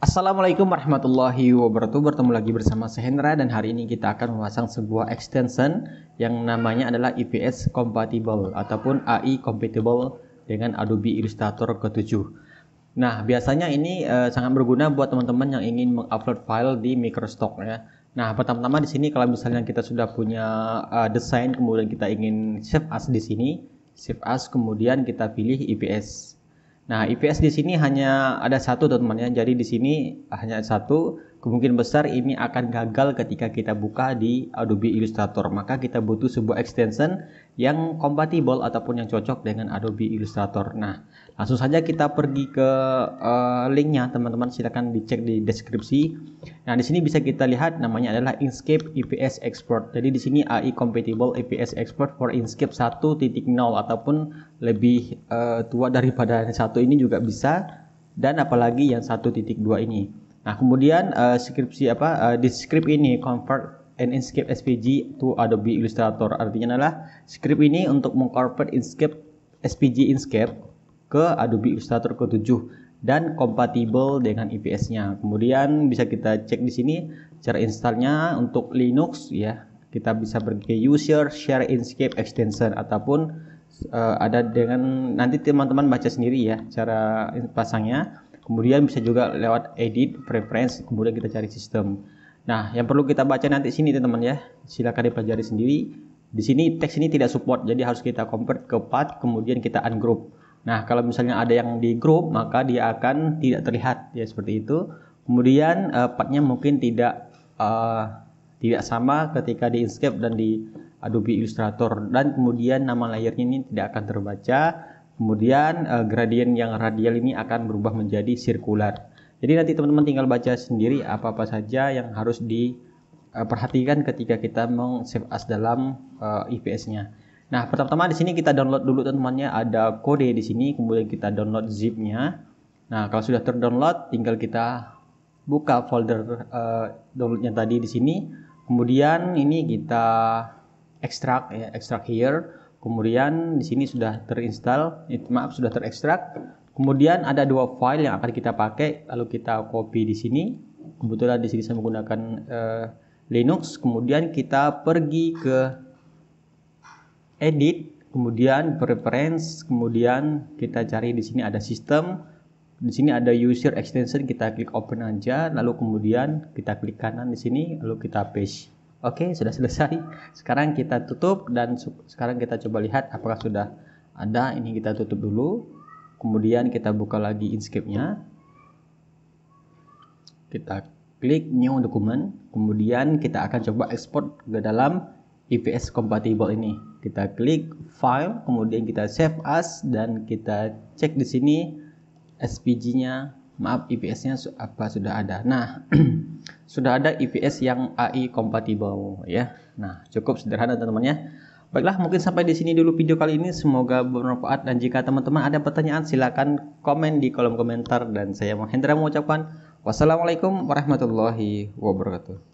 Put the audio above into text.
Assalamualaikum warahmatullahi wabarakatuh Bertemu lagi bersama Sehendra Dan hari ini kita akan memasang sebuah extension Yang namanya adalah IPS Compatible Ataupun AI Compatible dengan Adobe Illustrator ke-7 Nah biasanya ini uh, sangat berguna buat teman-teman yang ingin mengupload file di Microstock ya Nah pertama-tama di sini kalau misalnya kita sudah punya uh, desain Kemudian kita ingin save as di sini Save as kemudian kita pilih IPS Nah, IPS di sini hanya ada satu teman-teman ya. Jadi di sini hanya satu kemungkinan besar ini akan gagal ketika kita buka di Adobe Illustrator. Maka kita butuh sebuah extension yang kompatibel ataupun yang cocok dengan Adobe Illustrator. Nah, langsung saja kita pergi ke uh, linknya, teman-teman. Silahkan dicek di deskripsi. Nah, di sini bisa kita lihat namanya adalah Inkscape EPS Export. Jadi di sini AI Compatible EPS Export for Inkscape 1.0 ataupun lebih uh, tua daripada satu ini juga bisa dan apalagi yang 1.2 ini. Nah, kemudian uh, skripsi apa uh, di script ini convert and Inkscape SVG to Adobe Illustrator. Artinya adalah script ini untuk mengconvert Inkscape SVG Inkscape ke Adobe Illustrator ke-7 dan kompatibel dengan IPS-nya. Kemudian bisa kita cek di sini cara installnya untuk Linux ya. Kita bisa pergi ke user share Inkscape extension ataupun uh, ada dengan nanti teman-teman baca sendiri ya cara pasangnya Kemudian bisa juga lewat edit, preference, kemudian kita cari sistem. Nah, yang perlu kita baca nanti sini teman-teman ya. Silakan dipelajari sendiri. Di sini teks ini tidak support, jadi harus kita convert ke path, kemudian kita ungroup. Nah, kalau misalnya ada yang di group, maka dia akan tidak terlihat ya seperti itu. Kemudian uh, partnya mungkin tidak uh, tidak sama ketika di Inkscape dan di Adobe Illustrator dan kemudian nama layernya ini tidak akan terbaca Kemudian uh, gradien yang radial ini akan berubah menjadi sirkular. Jadi nanti teman-teman tinggal baca sendiri apa-apa saja yang harus diperhatikan eh, ketika kita meng-save as dalam uh, eh, IPS-nya. Nah, pertama-tama di sini kita download dulu teman-temannya ada kode di sini, kemudian kita download zip-nya. Nah, kalau sudah terdownload tinggal kita buka folder uh, downloadnya tadi di sini. Kemudian ini kita ekstrak ya, ekstrak here Kemudian di sini sudah terinstall, eh, maaf sudah terekstrak. Kemudian ada dua file yang akan kita pakai, lalu kita copy di sini. Kebetulan di sini saya menggunakan uh, Linux. Kemudian kita pergi ke edit, kemudian preference, kemudian kita cari di sini ada system. Di sini ada user extension, kita klik open aja, lalu kemudian kita klik kanan di sini, lalu kita paste. Oke, sudah selesai. Sekarang kita tutup dan sekarang kita coba lihat apakah sudah ada. Ini kita tutup dulu. Kemudian kita buka lagi Inkscape-nya. Kita klik new Document, Kemudian kita akan coba export ke dalam IPS compatible ini. Kita klik file, kemudian kita save as dan kita cek di sini SPG-nya maaf IPS-nya apa sudah ada. Nah, sudah ada IPS yang AI compatible ya. Nah, cukup sederhana teman-teman ya. Baiklah, mungkin sampai di sini dulu video kali ini. Semoga bermanfaat dan jika teman-teman ada pertanyaan silakan komen di kolom komentar dan saya Hendra mengucapkan wassalamualaikum warahmatullahi wabarakatuh.